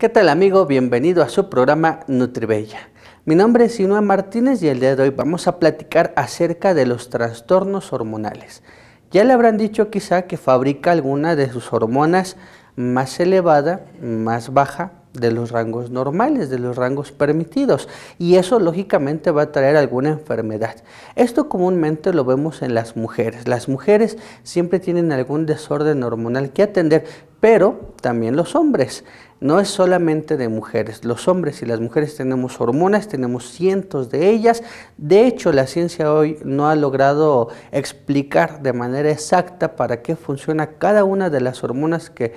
¿Qué tal amigo? Bienvenido a su programa NutriBella. Mi nombre es Inua Martínez y el día de hoy vamos a platicar acerca de los trastornos hormonales. Ya le habrán dicho quizá que fabrica alguna de sus hormonas más elevada, más baja de los rangos normales, de los rangos permitidos y eso lógicamente va a traer alguna enfermedad. Esto comúnmente lo vemos en las mujeres. Las mujeres siempre tienen algún desorden hormonal que atender pero también los hombres. No es solamente de mujeres, los hombres y las mujeres tenemos hormonas, tenemos cientos de ellas. De hecho, la ciencia hoy no ha logrado explicar de manera exacta para qué funciona cada una de las hormonas que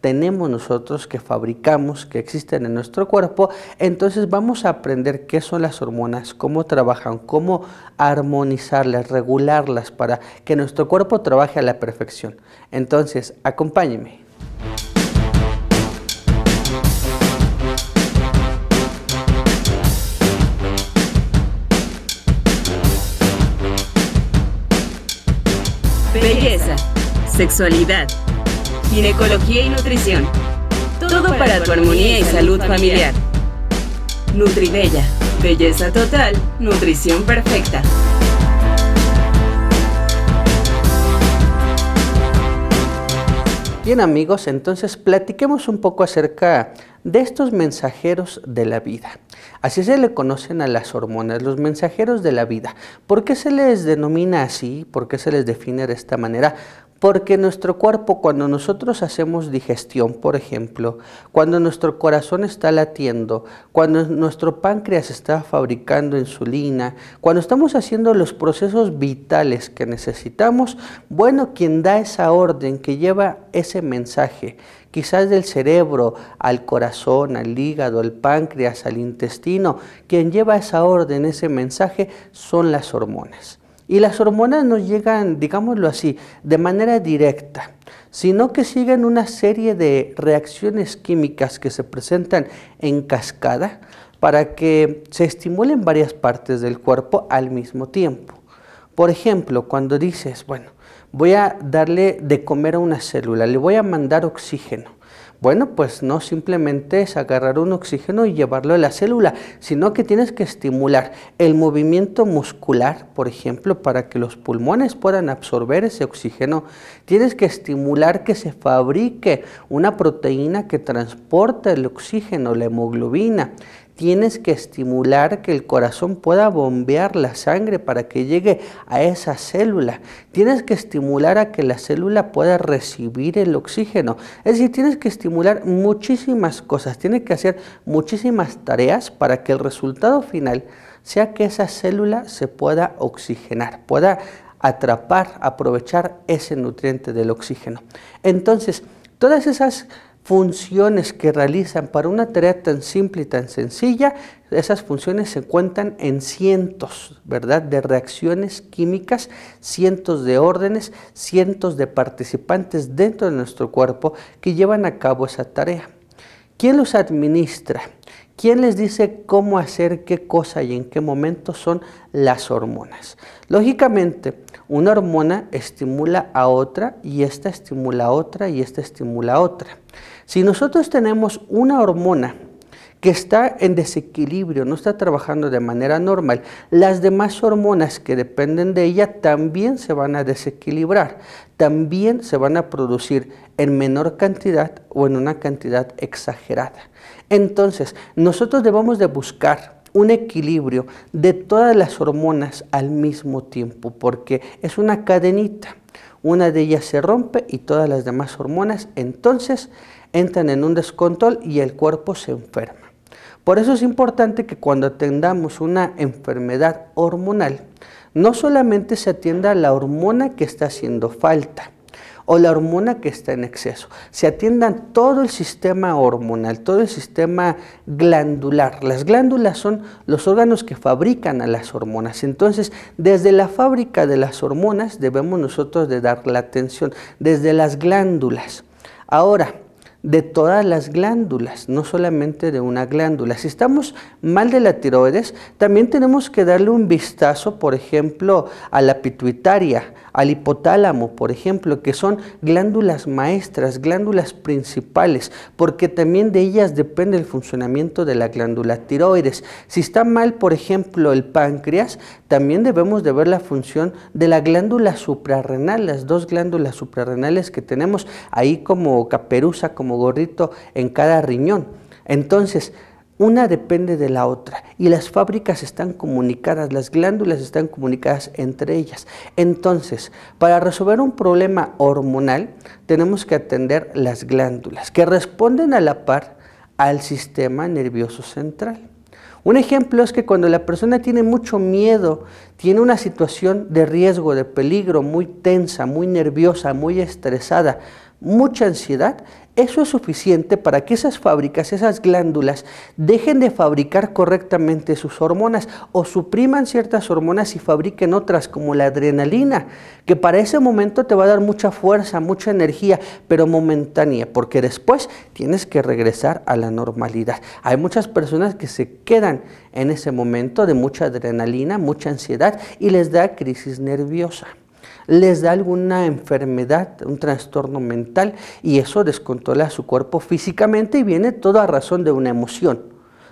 tenemos nosotros, que fabricamos, que existen en nuestro cuerpo, entonces vamos a aprender qué son las hormonas, cómo trabajan, cómo armonizarlas, regularlas para que nuestro cuerpo trabaje a la perfección. Entonces, acompáñeme. sexualidad, ginecología y nutrición. Todo, para, tu armonía y salud familiar. Nutribella, belleza total, nutrición perfecta. Bien amigos, entonces platiquemos un poco acerca de estos mensajeros de la vida. Así se le conocen a las hormonas, los mensajeros de la vida. ¿Por qué se les denomina así? ¿Por qué se les define de esta manera? Porque nuestro cuerpo, cuando nosotros hacemos digestión, por ejemplo, cuando nuestro corazón está latiendo, cuando nuestro páncreas está fabricando insulina, cuando estamos haciendo los procesos vitales que necesitamos, bueno, quien da esa orden, que lleva ese mensaje, quizás del cerebro al corazón, al hígado, al páncreas, al intestino, quien lleva esa orden, ese mensaje, son las hormonas. Y las hormonas no llegan, digámoslo así, de manera directa, sino que siguen una serie de reacciones químicas que se presentan en cascada para que se estimulen varias partes del cuerpo al mismo tiempo. Por ejemplo, cuando dices, bueno, voy a darle de comer a una célula, le voy a mandar oxígeno, bueno, pues no simplemente es agarrar un oxígeno y llevarlo a la célula, sino que tienes que estimular el movimiento muscular, por ejemplo, para que los pulmones puedan absorber ese oxígeno. Tienes que estimular que se fabrique una proteína que transporte el oxígeno, la hemoglobina tienes que estimular que el corazón pueda bombear la sangre para que llegue a esa célula. Tienes que estimular a que la célula pueda recibir el oxígeno. Es decir, tienes que estimular muchísimas cosas, tienes que hacer muchísimas tareas para que el resultado final sea que esa célula se pueda oxigenar, pueda atrapar, aprovechar ese nutriente del oxígeno. Entonces, todas esas funciones que realizan para una tarea tan simple y tan sencilla, esas funciones se cuentan en cientos, ¿verdad? De reacciones químicas, cientos de órdenes, cientos de participantes dentro de nuestro cuerpo que llevan a cabo esa tarea. ¿Quién los administra? ¿Quién les dice cómo hacer qué cosa y en qué momento son las hormonas? Lógicamente, una hormona estimula a otra y esta estimula a otra y esta estimula a otra. Si nosotros tenemos una hormona que está en desequilibrio, no está trabajando de manera normal, las demás hormonas que dependen de ella también se van a desequilibrar, también se van a producir en menor cantidad o en una cantidad exagerada. Entonces, nosotros debemos de buscar un equilibrio de todas las hormonas al mismo tiempo, porque es una cadenita. Una de ellas se rompe y todas las demás hormonas entonces entran en un descontrol y el cuerpo se enferma. Por eso es importante que cuando atendamos una enfermedad hormonal, no solamente se atienda la hormona que está haciendo falta o la hormona que está en exceso, se atienda todo el sistema hormonal, todo el sistema glandular. Las glándulas son los órganos que fabrican a las hormonas. Entonces, desde la fábrica de las hormonas debemos nosotros de dar la atención, desde las glándulas. Ahora, de todas las glándulas, no solamente de una glándula. Si estamos mal de la tiroides, también tenemos que darle un vistazo, por ejemplo, a la pituitaria, al hipotálamo, por ejemplo, que son glándulas maestras, glándulas principales, porque también de ellas depende el funcionamiento de la glándula tiroides. Si está mal, por ejemplo, el páncreas, también debemos de ver la función de la glándula suprarrenal, las dos glándulas suprarrenales que tenemos ahí como caperuza, como gorrito en cada riñón. Entonces, una depende de la otra y las fábricas están comunicadas, las glándulas están comunicadas entre ellas. Entonces, para resolver un problema hormonal, tenemos que atender las glándulas, que responden a la par al sistema nervioso central. Un ejemplo es que cuando la persona tiene mucho miedo, tiene una situación de riesgo, de peligro, muy tensa, muy nerviosa, muy estresada, mucha ansiedad, eso es suficiente para que esas fábricas, esas glándulas, dejen de fabricar correctamente sus hormonas o supriman ciertas hormonas y fabriquen otras, como la adrenalina, que para ese momento te va a dar mucha fuerza, mucha energía, pero momentánea, porque después tienes que regresar a la normalidad. Hay muchas personas que se quedan en ese momento de mucha adrenalina, mucha ansiedad y les da crisis nerviosa les da alguna enfermedad, un trastorno mental, y eso descontrola su cuerpo físicamente y viene todo a razón de una emoción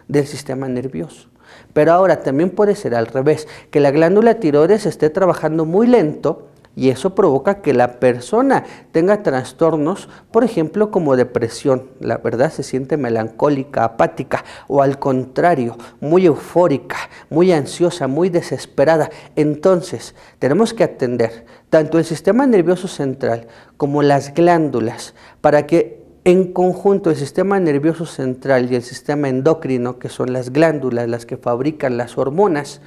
del sistema nervioso. Pero ahora también puede ser al revés, que la glándula tiroides esté trabajando muy lento y eso provoca que la persona tenga trastornos, por ejemplo, como depresión, la verdad se siente melancólica, apática o al contrario, muy eufórica, muy ansiosa, muy desesperada. Entonces, tenemos que atender tanto el sistema nervioso central como las glándulas para que en conjunto, el sistema nervioso central y el sistema endocrino, que son las glándulas las que fabrican las hormonas,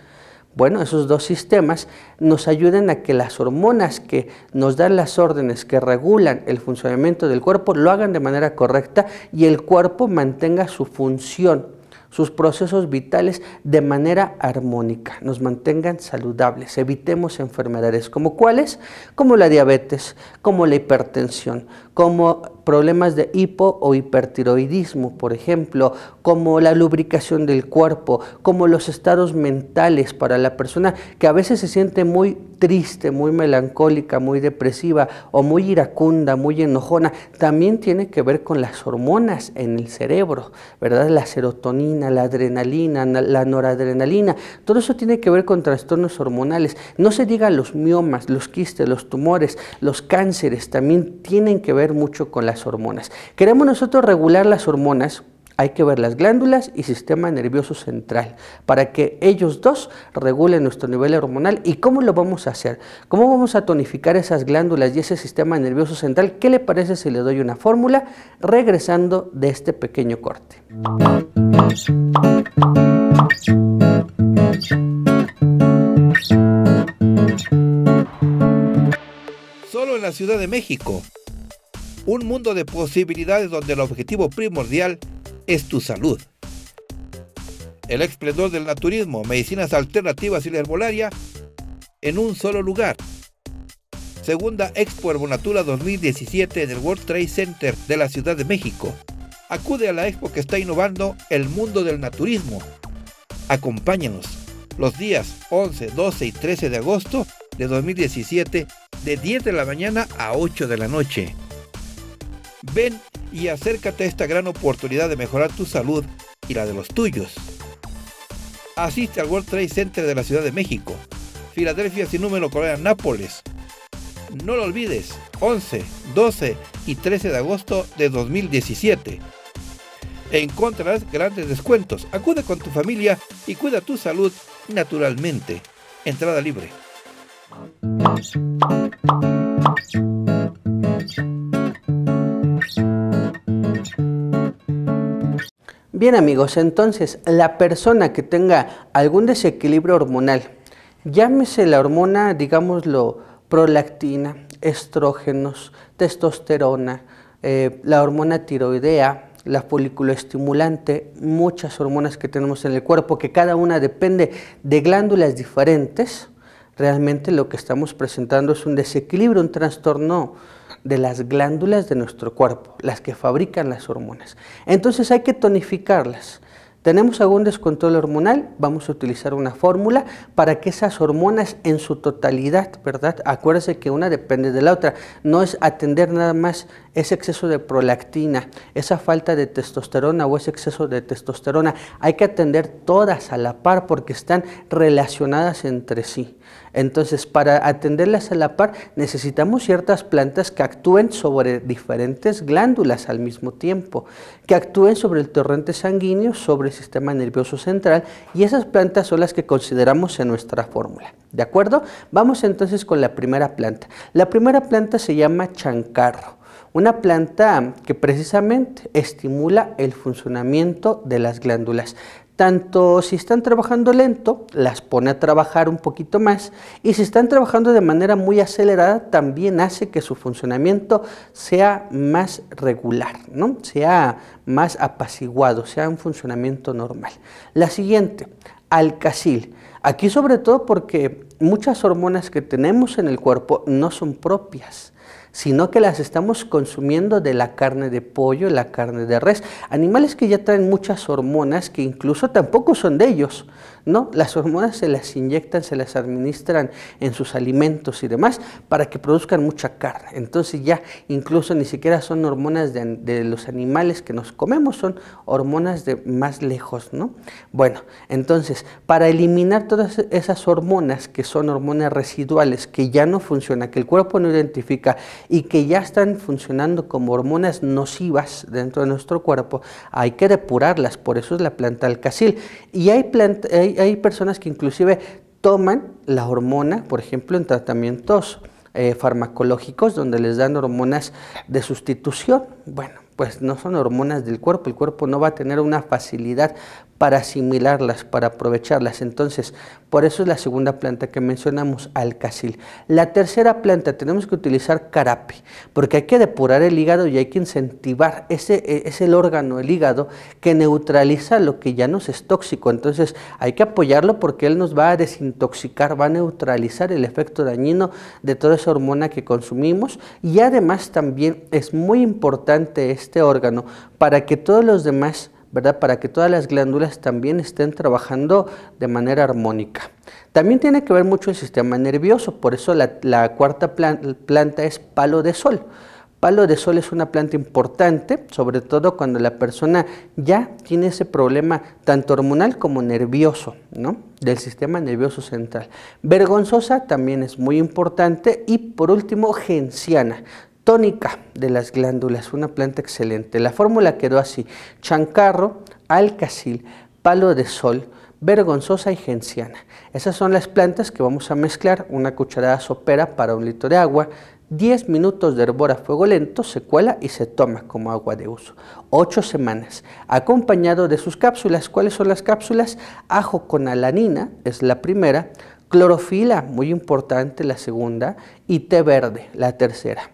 bueno, esos dos sistemas nos ayudan a que las hormonas que nos dan las órdenes, que regulan el funcionamiento del cuerpo, lo hagan de manera correcta y el cuerpo mantenga su función, sus procesos vitales de manera armónica, nos mantengan saludables, evitemos enfermedades como cuáles, como la diabetes, como la hipertensión, como problemas de hipo o hipertiroidismo, por ejemplo, como la lubricación del cuerpo, como los estados mentales para la persona que a veces se siente muy triste, muy melancólica, muy depresiva o muy iracunda, muy enojona, también tiene que ver con las hormonas en el cerebro, ¿verdad? La serotonina, la adrenalina, la noradrenalina, todo eso tiene que ver con trastornos hormonales. No se diga los miomas, los quistes, los tumores, los cánceres, también tienen que ver mucho con las hormonas. Queremos nosotros regular las hormonas, hay que ver las glándulas y sistema nervioso central para que ellos dos regulen nuestro nivel hormonal. ¿Y cómo lo vamos a hacer? ¿Cómo vamos a tonificar esas glándulas y ese sistema nervioso central? ¿Qué le parece si le doy una fórmula regresando de este pequeño corte? Solo en la Ciudad de México. Un mundo de posibilidades donde el objetivo primordial es tu salud. El esplendor del naturismo, medicinas alternativas y la herbolaria en un solo lugar. Segunda Expo Herbonatura 2017 en el World Trade Center de la Ciudad de México. Acude a la expo que está innovando el mundo del naturismo. Acompáñanos los días 11, 12 y 13 de agosto de 2017 de 10 de la mañana a 8 de la noche. Ven y acércate a esta gran oportunidad de mejorar tu salud y la de los tuyos. Asiste al World Trade Center de la Ciudad de México, Filadelfia sin número, Corea Nápoles. No lo olvides, 11, 12 y 13 de agosto de 2017. Encontrarás grandes descuentos. Acude con tu familia y cuida tu salud naturalmente. Entrada libre. Bien amigos, entonces la persona que tenga algún desequilibrio hormonal, llámese la hormona, digámoslo, prolactina, estrógenos, testosterona, eh, la hormona tiroidea, la folículo muchas hormonas que tenemos en el cuerpo, que cada una depende de glándulas diferentes, realmente lo que estamos presentando es un desequilibrio, un trastorno de las glándulas de nuestro cuerpo, las que fabrican las hormonas. Entonces hay que tonificarlas. Tenemos algún descontrol hormonal, vamos a utilizar una fórmula para que esas hormonas en su totalidad, ¿verdad? Acuérdense que una depende de la otra. No es atender nada más ese exceso de prolactina, esa falta de testosterona o ese exceso de testosterona. Hay que atender todas a la par porque están relacionadas entre sí. Entonces, para atenderlas a la par, necesitamos ciertas plantas que actúen sobre diferentes glándulas al mismo tiempo, que actúen sobre el torrente sanguíneo, sobre el sistema nervioso central, y esas plantas son las que consideramos en nuestra fórmula. ¿De acuerdo? Vamos entonces con la primera planta. La primera planta se llama chancarro una planta que precisamente estimula el funcionamiento de las glándulas tanto si están trabajando lento, las pone a trabajar un poquito más, y si están trabajando de manera muy acelerada, también hace que su funcionamiento sea más regular, ¿no? sea más apaciguado, sea un funcionamiento normal. La siguiente, alcacil. Aquí sobre todo porque muchas hormonas que tenemos en el cuerpo no son propias, sino que las estamos consumiendo de la carne de pollo, la carne de res, animales que ya traen muchas hormonas que incluso tampoco son de ellos, ¿no? Las hormonas se las inyectan, se las administran en sus alimentos y demás para que produzcan mucha carne. Entonces ya incluso ni siquiera son hormonas de, los animales que nos comemos, son hormonas de más lejos, ¿no? Bueno, entonces para eliminar todas esas hormonas que son hormonas residuales que ya no funcionan, que el cuerpo no identifica y que ya están funcionando como hormonas nocivas dentro de nuestro cuerpo, hay que depurarlas, por eso es la planta alcacil. Y hay, planta, hay, hay personas que inclusive toman la hormona, por ejemplo, en tratamientos eh, farmacológicos donde les dan hormonas de sustitución. Bueno, pues no son hormonas del cuerpo, el cuerpo no va a tener una facilidad para asimilarlas, para aprovecharlas. Entonces, por eso es la segunda planta que mencionamos, alcacil. La tercera planta tenemos que utilizar carape, porque hay que depurar el hígado y hay que incentivar. Ese e, es el órgano, el hígado, que neutraliza lo que ya nos es tóxico. Entonces, hay que apoyarlo porque él nos va a desintoxicar, va a neutralizar el efecto dañino de toda esa hormona que consumimos. Y además también es muy importante este órgano para que todos los demás, ¿verdad? Para que todas las glándulas también estén trabajando de manera armónica. También tiene que ver mucho el sistema nervioso, por eso la, la cuarta planta es palo de sol. Palo de sol es una planta importante, sobre todo cuando la persona ya tiene ese problema tanto hormonal como nervioso, ¿no? Del sistema nervioso central. Vergonzosa también es muy importante y por último, genciana tónica de las glándulas, una planta excelente. La fórmula quedó así, chancarro, alcacil, palo de sol, vergonzosa y genciana. Esas son las plantas que vamos a mezclar, una cucharada sopera para un litro de agua, 10 minutos de hervor a fuego lento, se cuela y se toma como agua de uso. 8 semanas, acompañado de sus cápsulas. ¿Cuáles son las cápsulas? Ajo con alanina es la primera, clorofila, muy importante, la segunda, y té verde, la tercera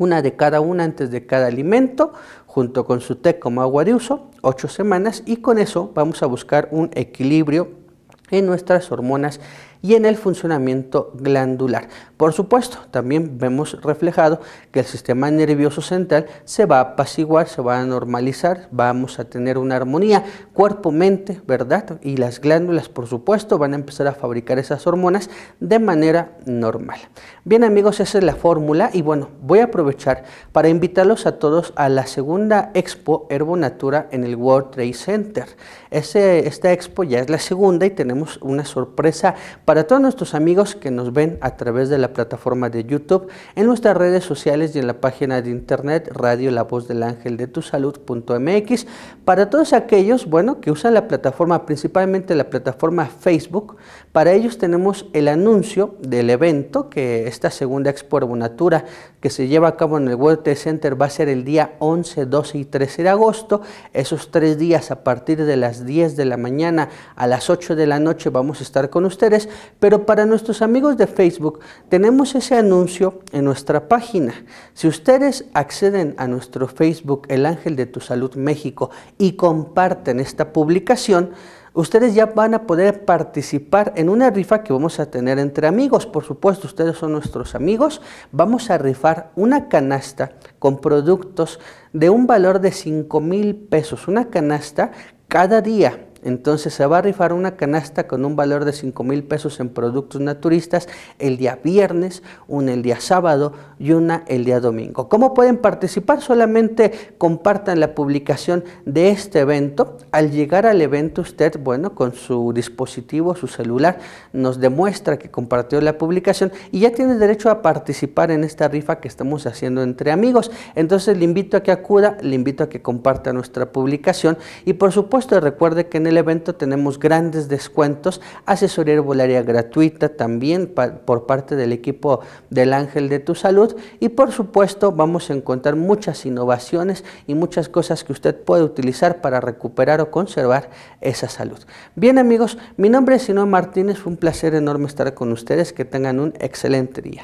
una de cada una antes de cada alimento, junto con su té como agua de uso, ocho semanas, y con eso vamos a buscar un equilibrio en nuestras hormonas y en el funcionamiento glandular. Por supuesto, también vemos reflejado que el sistema nervioso central se va a apaciguar, se va a normalizar, vamos a tener una armonía cuerpo-mente, ¿verdad? Y las glándulas, por supuesto, van a empezar a fabricar esas hormonas de manera normal. Bien amigos, esa es la fórmula y bueno, voy a aprovechar para invitarlos a todos a la segunda expo Herbonatura en el World Trade Center. Ese, esta expo ya es la segunda y tenemos una sorpresa para todos nuestros amigos que nos ven a través de la plataforma de YouTube, en nuestras redes sociales y en la página de internet radio la voz del ángel de tu salud.mx, para todos aquellos, bueno, que usan la plataforma, principalmente la plataforma Facebook, para ellos tenemos el anuncio del evento que esta segunda Expo que se lleva a cabo en el World Trade Center va a ser el día 11, 12 y 13 de agosto. Esos tres días a partir de las 10 de la mañana a las 8 de la noche vamos a estar con ustedes pero para nuestros amigos de Facebook tenemos ese anuncio en nuestra página. Si ustedes acceden a nuestro Facebook El Ángel de Tu Salud México y comparten esta publicación, ustedes ya van a poder participar en una rifa que vamos a tener entre amigos. Por supuesto, ustedes son nuestros amigos. Vamos a rifar una canasta con productos de un valor de 5 mil pesos. Una canasta cada día entonces se va a rifar una canasta con un valor de 5 mil pesos en productos naturistas el día viernes, una el día sábado y una el día domingo. ¿Cómo pueden participar? Solamente compartan la publicación de este evento. Al llegar al evento usted, bueno, con su dispositivo, su celular, nos demuestra que compartió la publicación y ya tiene derecho a participar en esta rifa que estamos haciendo entre amigos. Entonces le invito a que acuda, le invito a que comparta nuestra publicación y por supuesto recuerde que en el el evento tenemos grandes descuentos, asesoría herbolaria gratuita también por parte del equipo del Ángel de tu Salud y por supuesto vamos a encontrar muchas innovaciones y muchas cosas que usted puede utilizar para recuperar o conservar esa salud. Bien amigos, mi nombre es Sino Martínez, un placer enorme estar con ustedes, que tengan un excelente día.